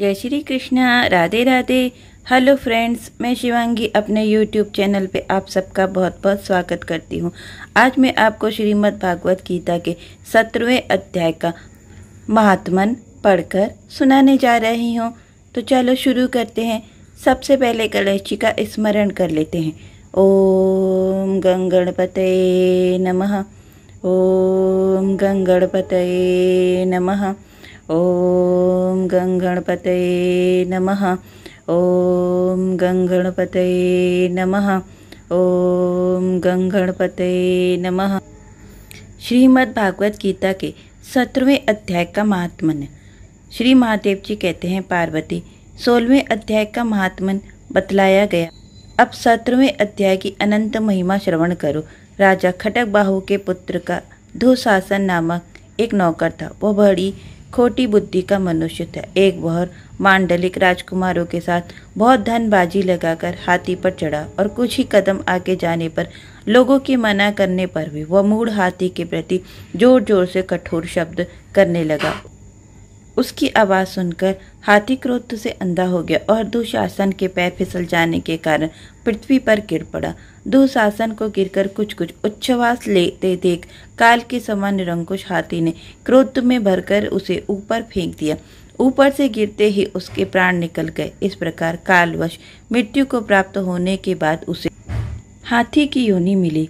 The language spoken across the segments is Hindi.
जय श्री कृष्णा राधे राधे हेलो फ्रेंड्स मैं शिवांगी अपने यूट्यूब चैनल पे आप सबका बहुत बहुत स्वागत करती हूँ आज मैं आपको श्रीमद् भागवत गीता के सत्रहवें अध्याय का महात्मन पढ़कर सुनाने जा रही हूँ तो चलो शुरू करते हैं सबसे पहले गणेश जी का स्मरण कर लेते हैं ओम गंगणपत नमः ओम गंगणपत नमः ओम गंगणपत नमः ॐ गङ्गणपतये नमः ॐ गङ्गणपतये नमः श्रीमद् भागवत गीता के सत्रहवें अध्याय का महात्मन श्री महादेव जी कहते हैं पार्वती सोलहवें अध्याय का महात्मन बतलाया गया अब सत्रहवें अध्याय की अनंत महिमा श्रवण करो राजा खटक बाहू के पुत्र का धुशासन नामक एक नौकर था वह बड़ी खोटी बुद्धि का मनुष्य था एक बार मांडलिक राजकुमारों के साथ बहुत धनबाजी लगाकर हाथी पर चढ़ा और कुछ ही कदम आगे जाने पर लोगों की मना करने पर भी वह मूड हाथी के प्रति जोर जोर से कठोर शब्द करने लगा उसकी आवाज़ सुनकर हाथी क्रोध से अंधा हो गया और दुशासन के पैर फिसल जाने के कारण पृथ्वी पर गिर पड़ा दुशासन को गिरकर कुछ कुछ उच्छ्वास लेते देख काल के समान निरंकुश हाथी ने क्रोध में भरकर उसे ऊपर फेंक दिया ऊपर से गिरते ही उसके प्राण निकल गए इस प्रकार कालवश मृत्यु को प्राप्त होने के बाद उसे हाथी की योनि मिली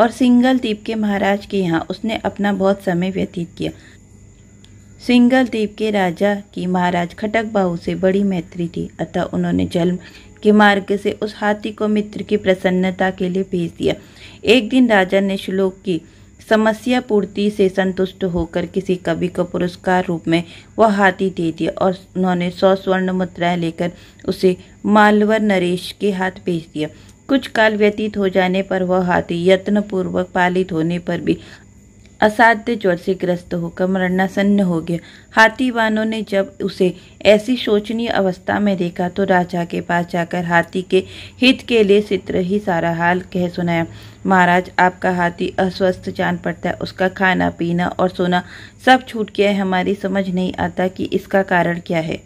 और सिंगल द्वीप के महाराज के यहाँ उसने अपना बहुत समय व्यतीत किया सिंगल द्वीप के राजा की महाराज खटक बाहू से बड़ी मैत्री थी अतः उन्होंने जन्म के मार्ग से उस हाथी को मित्र की प्रसन्नता के लिए भेज दिया एक दिन राजा ने श्लोक की समस्या पूर्ति से संतुष्ट होकर किसी कवि को पुरस्कार रूप में वह हाथी दे दिया और उन्होंने सौ स्वर्ण मुद्राएं लेकर उसे मालवर नरेश के हाथ भेज दिया कुछ काल व्यतीत हो जाने पर वह हाथी यत्नपूर्वक पालित होने पर भी असाध्य ज्वर से ग्रस्त होकर मरणासन्न हो गया हाथी वानों ने जब उसे ऐसी शोचनीय अवस्था में देखा तो राजा के पास जाकर हाथी के हित के लिए चित्र ही सारा हाल कह सुनाया महाराज आपका हाथी अस्वस्थ जान पड़ता है उसका खाना पीना और सोना सब छूट गया है हमारी समझ नहीं आता कि इसका कारण क्या है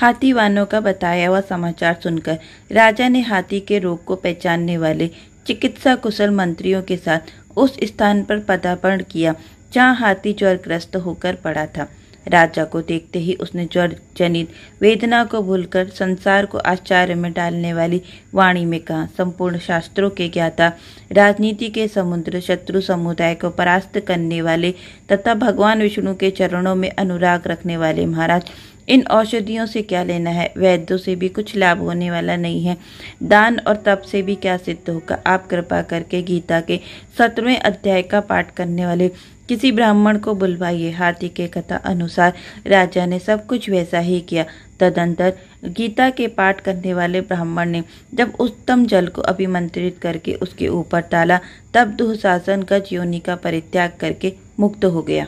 हाथी वानों का बताया हुआ समाचार सुनकर राजा ने हाथी के रोग को पहचानने वाले चिकित्सा कुशल मंत्रियों के साथ उस स्थान पर पदार्पण किया जहाँ हाथी ज्वरग्रस्त होकर पड़ा था राजा को देखते ही उसने ज्वर जनित वेदना को भूलकर संसार को आश्चर्य में डालने वाली वाणी में कहा संपूर्ण शास्त्रों के ज्ञाता राजनीति के समुद्र शत्रु समुदाय को परास्त करने वाले तथा भगवान विष्णु के चरणों में अनुराग रखने वाले महाराज इन औषधियों से क्या लेना है वैद्यों से भी कुछ लाभ होने वाला नहीं है दान और तप से भी क्या सिद्ध होगा आप कृपा करके गीता के सत्रवें अध्याय का पाठ करने वाले किसी ब्राह्मण को बुलवाइए हाथी के कथा अनुसार राजा ने सब कुछ वैसा ही किया तदंतर गीता के पाठ करने वाले ब्राह्मण ने जब उत्तम जल को अभिमंत्रित करके उसके ऊपर डाला तब दुशासन का योनि का परित्याग करके मुक्त हो गया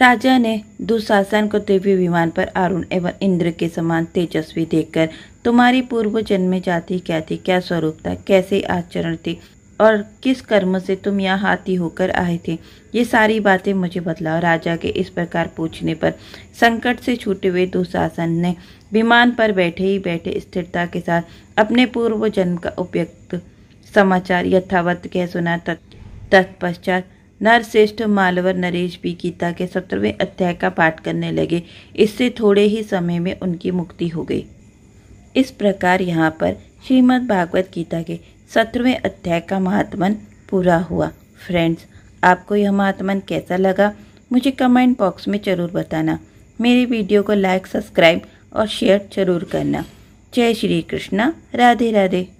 राजा ने दुशासन को दिव्य विमान पर अरुण एवं इंद्र के समान तेजस्वी देखकर तुम्हारी पूर्व जन्म जाति क्या थी क्या स्वरूप था कैसे आचरण थे और किस कर्म से तुम यहाँ हाथी होकर आए थे ये सारी बातें मुझे बतलाओ राजा के इस प्रकार पूछने पर संकट से छूटे हुए दुशासन ने विमान पर बैठे ही बैठे स्थिरता के साथ अपने पूर्व जन्म का उपयुक्त समाचार यथावत कह सुना तत्पश्चात नरश्रेष्ठ मालवर नरेश भी गीता के सत्रहवें अध्याय का पाठ करने लगे इससे थोड़े ही समय में उनकी मुक्ति हो गई इस प्रकार यहाँ पर श्रीमद् भागवत गीता के सत्रहवें अध्याय का महात्मन पूरा हुआ फ्रेंड्स आपको यह महात्मन कैसा लगा मुझे कमेंट बॉक्स में ज़रूर बताना मेरी वीडियो को लाइक सब्सक्राइब और शेयर जरूर करना जय श्री कृष्णा राधे राधे